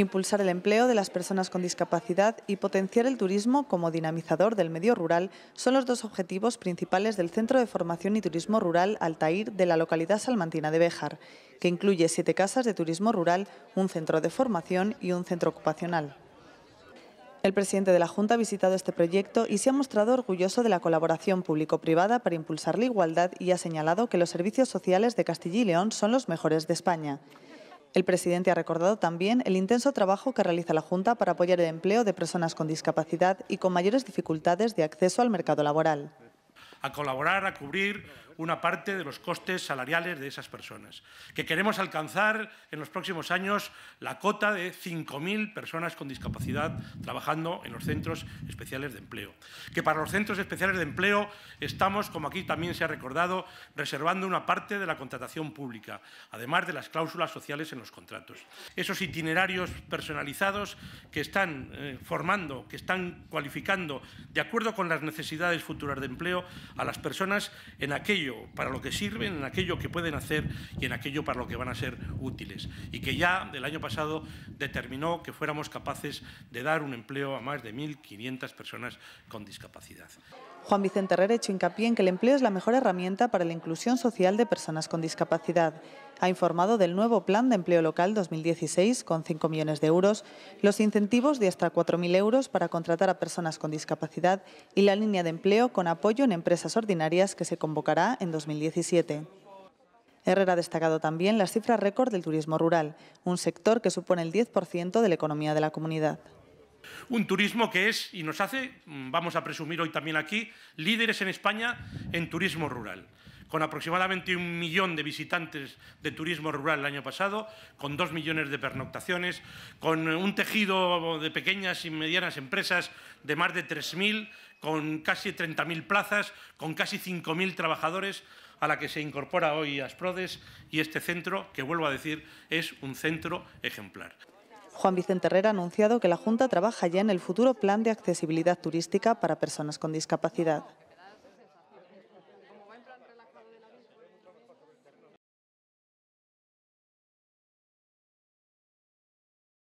impulsar el empleo de las personas con discapacidad y potenciar el turismo como dinamizador del medio rural son los dos objetivos principales del Centro de Formación y Turismo Rural Altair de la localidad salmantina de Béjar, que incluye siete casas de turismo rural, un centro de formación y un centro ocupacional. El presidente de la Junta ha visitado este proyecto y se ha mostrado orgulloso de la colaboración público-privada para impulsar la igualdad y ha señalado que los servicios sociales de Castilla y León son los mejores de España. El presidente ha recordado también el intenso trabajo que realiza la Junta para apoyar el empleo de personas con discapacidad y con mayores dificultades de acceso al mercado laboral a colaborar, a cubrir una parte de los costes salariales de esas personas. Que queremos alcanzar en los próximos años la cota de 5.000 personas con discapacidad trabajando en los centros especiales de empleo. Que para los centros especiales de empleo estamos, como aquí también se ha recordado, reservando una parte de la contratación pública, además de las cláusulas sociales en los contratos. Esos itinerarios personalizados que están eh, formando, que están cualificando, de acuerdo con las necesidades futuras de empleo, a las personas en aquello para lo que sirven, en aquello que pueden hacer y en aquello para lo que van a ser útiles. Y que ya del año pasado determinó que fuéramos capaces de dar un empleo a más de 1.500 personas con discapacidad. Juan Vicente Herrera ha hecho hincapié en que el empleo es la mejor herramienta para la inclusión social de personas con discapacidad ha informado del nuevo Plan de Empleo Local 2016 con 5 millones de euros, los incentivos de hasta 4.000 euros para contratar a personas con discapacidad y la línea de empleo con apoyo en empresas ordinarias que se convocará en 2017. Herrera ha destacado también las cifras récord del turismo rural, un sector que supone el 10% de la economía de la comunidad. Un turismo que es y nos hace, mm, vamos a presumir hoy también aquí, líderes en España en turismo rural con aproximadamente un millón de visitantes de turismo rural el año pasado, con dos millones de pernoctaciones, con un tejido de pequeñas y medianas empresas de más de 3.000, con casi 30.000 plazas, con casi 5.000 trabajadores, a la que se incorpora hoy Asprodes y este centro, que vuelvo a decir, es un centro ejemplar. Juan Vicente Herrera ha anunciado que la Junta trabaja ya en el futuro plan de accesibilidad turística para personas con discapacidad.